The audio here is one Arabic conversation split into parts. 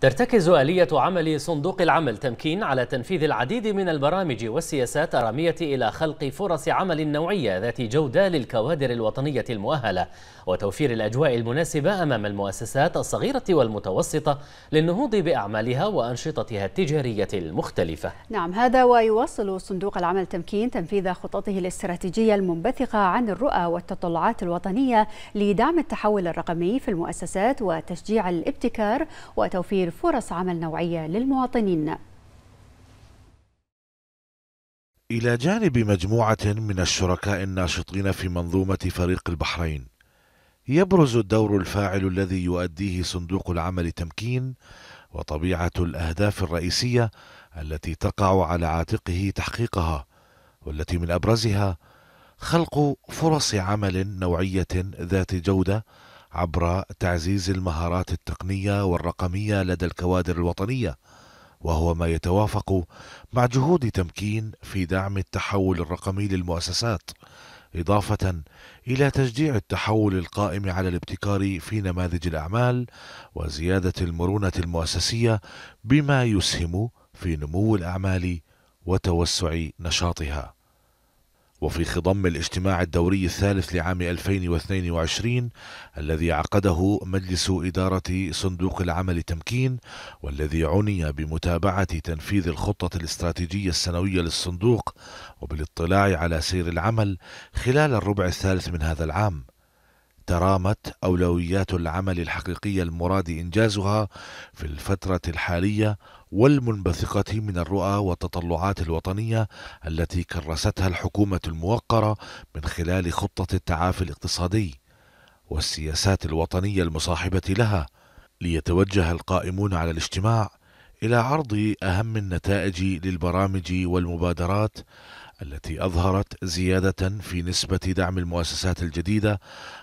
ترتكز آلية عمل صندوق العمل تمكين على تنفيذ العديد من البرامج والسياسات الرامية إلى خلق فرص عمل نوعية ذات جودة للكوادر الوطنية المؤهلة وتوفير الأجواء المناسبة أمام المؤسسات الصغيرة والمتوسطة للنهوض بأعمالها وأنشطتها التجارية المختلفة نعم هذا ويواصل صندوق العمل تمكين تنفيذ خططه الاستراتيجية المنبثقة عن الرؤى والتطلعات الوطنية لدعم التحول الرقمي في المؤسسات وتشجيع الابتكار وتوفير توفير فرص عمل نوعية للمواطنين إلى جانب مجموعة من الشركاء الناشطين في منظومة فريق البحرين يبرز الدور الفاعل الذي يؤديه صندوق العمل تمكين وطبيعة الأهداف الرئيسية التي تقع على عاتقه تحقيقها والتي من أبرزها خلق فرص عمل نوعية ذات جودة عبر تعزيز المهارات التقنيه والرقميه لدى الكوادر الوطنيه وهو ما يتوافق مع جهود تمكين في دعم التحول الرقمي للمؤسسات إضافة إلى تشجيع التحول القائم على الابتكار في نماذج الأعمال وزيادة المرونة المؤسسية بما يسهم في نمو الأعمال وتوسع نشاطها وفي خضم الاجتماع الدوري الثالث لعام 2022 الذي عقده مجلس إدارة صندوق العمل تمكين والذي عني بمتابعة تنفيذ الخطة الاستراتيجية السنوية للصندوق وبالاطلاع على سير العمل خلال الربع الثالث من هذا العام ترامت أولويات العمل الحقيقية المراد إنجازها في الفترة الحالية والمنبثقة من الرؤى والتطلعات الوطنية التي كرستها الحكومة الموقرة من خلال خطة التعافي الاقتصادي والسياسات الوطنية المصاحبة لها ليتوجه القائمون على الاجتماع إلى عرض أهم النتائج للبرامج والمبادرات التي أظهرت زيادة في نسبة دعم المؤسسات الجديدة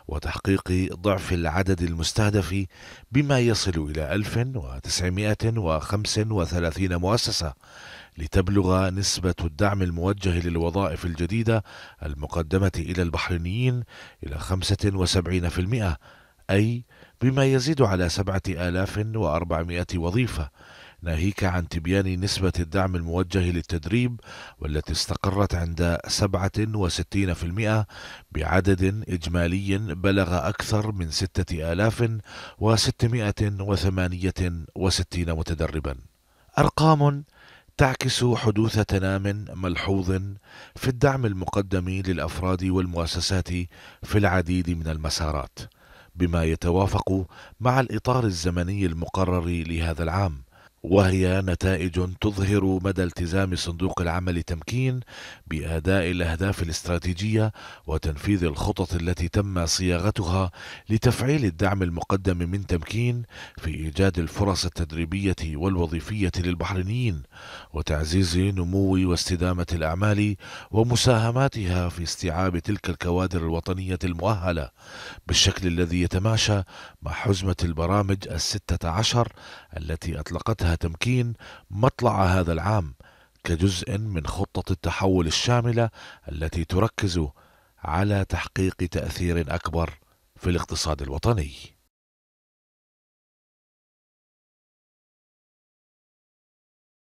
وتحقيق ضعف العدد المستهدف بما يصل إلى 1935 مؤسسة لتبلغ نسبة الدعم الموجه للوظائف الجديدة المقدمة إلى البحرينيين إلى 75% أي بما يزيد على 7400 وظيفة ناهيك عن تبيان نسبة الدعم الموجه للتدريب والتي استقرت عند 67% بعدد إجمالي بلغ أكثر من 6668 متدربا أرقام تعكس حدوث تنام ملحوظ في الدعم المقدم للافراد والمؤسسات في العديد من المسارات بما يتوافق مع الاطار الزمني المقرر لهذا العام وهي نتائج تظهر مدى التزام صندوق العمل تمكين باداء الاهداف الاستراتيجيه وتنفيذ الخطط التي تم صياغتها لتفعيل الدعم المقدم من تمكين في ايجاد الفرص التدريبيه والوظيفيه للبحرينيين وتعزيز نمو واستدامه الاعمال ومساهماتها في استيعاب تلك الكوادر الوطنيه المؤهله بالشكل الذي يتماشى مع حزمه البرامج السته عشر التي اطلقتها لها تمكين مطلع هذا العام كجزء من خطة التحول الشاملة التي تركز على تحقيق تأثير أكبر في الاقتصاد الوطني